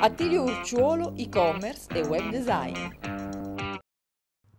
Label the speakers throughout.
Speaker 1: Attilio Urciuolo, e-commerce e web design.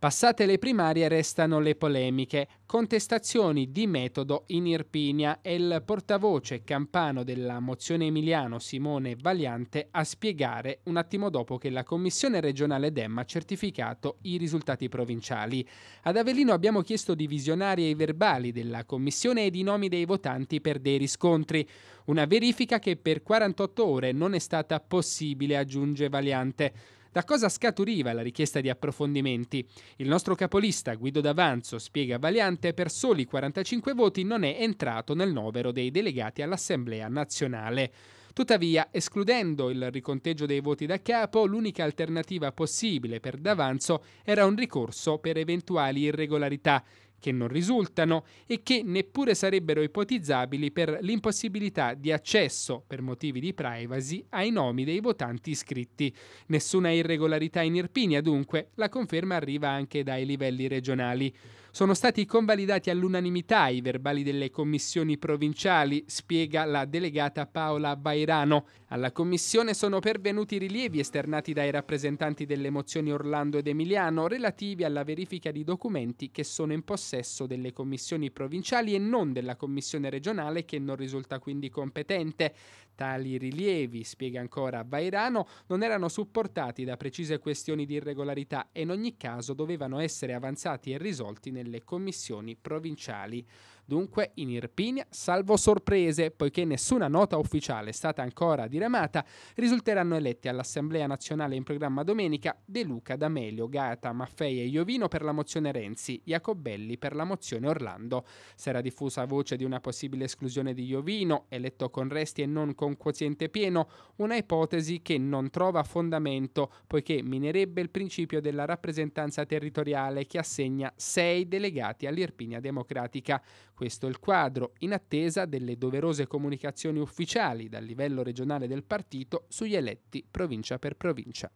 Speaker 1: Passate le primarie restano le polemiche, contestazioni di metodo in Irpinia e il portavoce campano della mozione emiliano Simone Valiante a spiegare un attimo dopo che la Commissione regionale DEM ha certificato i risultati provinciali. Ad Avellino abbiamo chiesto di visionare i verbali della Commissione ed i nomi dei votanti per dei riscontri. Una verifica che per 48 ore non è stata possibile, aggiunge Valiante. Da cosa scaturiva la richiesta di approfondimenti? Il nostro capolista Guido D'Avanzo spiega Valiante per soli 45 voti non è entrato nel novero dei delegati all'Assemblea nazionale. Tuttavia, escludendo il riconteggio dei voti da capo, l'unica alternativa possibile per D'Avanzo era un ricorso per eventuali irregolarità che non risultano e che neppure sarebbero ipotizzabili per l'impossibilità di accesso, per motivi di privacy, ai nomi dei votanti iscritti. Nessuna irregolarità in Irpinia, dunque, la conferma arriva anche dai livelli regionali. Sono stati convalidati all'unanimità i verbali delle commissioni provinciali, spiega la delegata Paola Bairano. Alla commissione sono pervenuti rilievi esternati dai rappresentanti delle mozioni Orlando ed Emiliano relativi alla verifica di documenti che sono in possesso delle commissioni provinciali e non della commissione regionale che non risulta quindi competente. Tali rilievi, spiega ancora Bairano, non erano supportati da precise questioni di irregolarità e in ogni caso dovevano essere avanzati e risolti nel nelle commissioni provinciali. Dunque in Irpinia, salvo sorprese, poiché nessuna nota ufficiale è stata ancora diramata, risulteranno eletti all'Assemblea nazionale in programma domenica De Luca, D'Amelio, Gata, Maffei e Iovino per la mozione Renzi, Jacobelli per la mozione Orlando. Si era diffusa voce di una possibile esclusione di Iovino, eletto con resti e non con quoziente pieno, una ipotesi che non trova fondamento, poiché minerebbe il principio della rappresentanza territoriale che assegna 6 delegati all'Irpinia Democratica. Questo è il quadro, in attesa delle doverose comunicazioni ufficiali dal livello regionale del partito sugli eletti provincia per provincia.